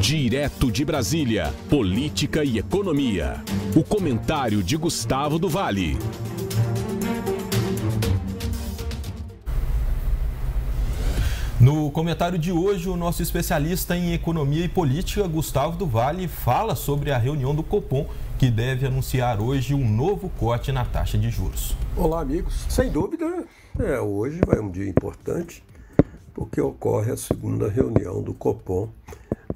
Direto de Brasília, Política e Economia. O comentário de Gustavo do Vale. No comentário de hoje, o nosso especialista em economia e política, Gustavo do Vale, fala sobre a reunião do Copom, que deve anunciar hoje um novo corte na taxa de juros. Olá, amigos. Sem dúvida, é, hoje vai um dia importante, porque ocorre a segunda reunião do Copom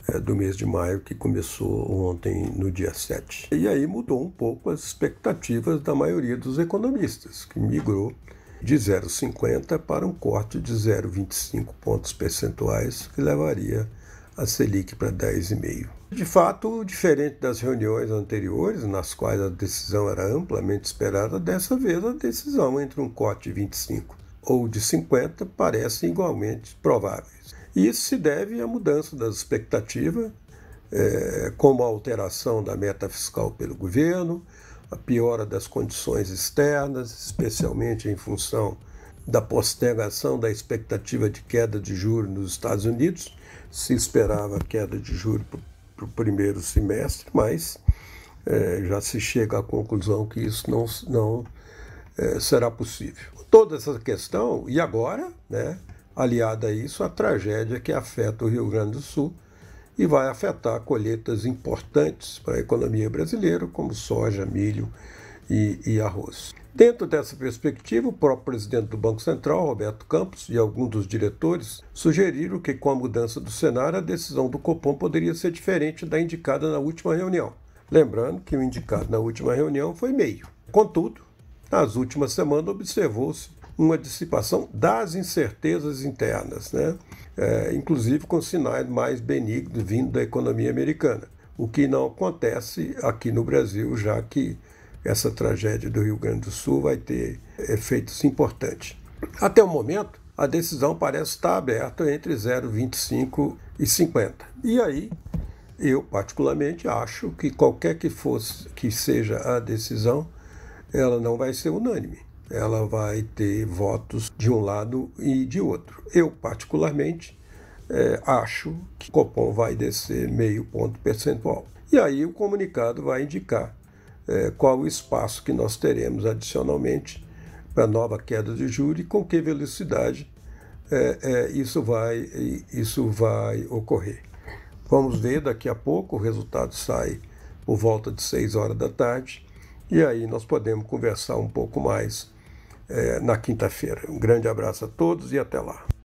é, do mês de maio, que começou ontem, no dia 7. E aí mudou um pouco as expectativas da maioria dos economistas, que migrou de 0,50 para um corte de 0,25 pontos percentuais, que levaria a Selic para 10,5. De fato, diferente das reuniões anteriores, nas quais a decisão era amplamente esperada, dessa vez a decisão entre um corte de 25 ou de 50 parece igualmente prováveis. E isso se deve à mudança das expectativas, é, como a alteração da meta fiscal pelo governo, a piora das condições externas, especialmente em função da postergação da expectativa de queda de juros nos Estados Unidos. Se esperava queda de juros para o primeiro semestre, mas é, já se chega à conclusão que isso não, não é, será possível. Toda essa questão, e agora, né, aliada a isso a tragédia que afeta o Rio Grande do Sul e vai afetar colheitas importantes para a economia brasileira, como soja, milho e, e arroz. Dentro dessa perspectiva, o próprio presidente do Banco Central, Roberto Campos, e alguns dos diretores sugeriram que, com a mudança do cenário, a decisão do Copom poderia ser diferente da indicada na última reunião. Lembrando que o indicado na última reunião foi meio. Contudo, nas últimas semanas observou-se uma dissipação das incertezas internas, né? É, inclusive com sinais mais benignos vindo da economia americana, o que não acontece aqui no Brasil, já que essa tragédia do Rio Grande do Sul vai ter efeitos importantes. Até o momento, a decisão parece estar aberta entre 0,25 e 50. E aí, eu particularmente acho que qualquer que fosse que seja a decisão, ela não vai ser unânime ela vai ter votos de um lado e de outro. Eu, particularmente, é, acho que o Copom vai descer meio ponto percentual. E aí o comunicado vai indicar é, qual o espaço que nós teremos adicionalmente para nova queda de juros e com que velocidade é, isso, vai, isso vai ocorrer. Vamos ver daqui a pouco, o resultado sai por volta de 6 horas da tarde, e aí nós podemos conversar um pouco mais eh, na quinta-feira. Um grande abraço a todos e até lá.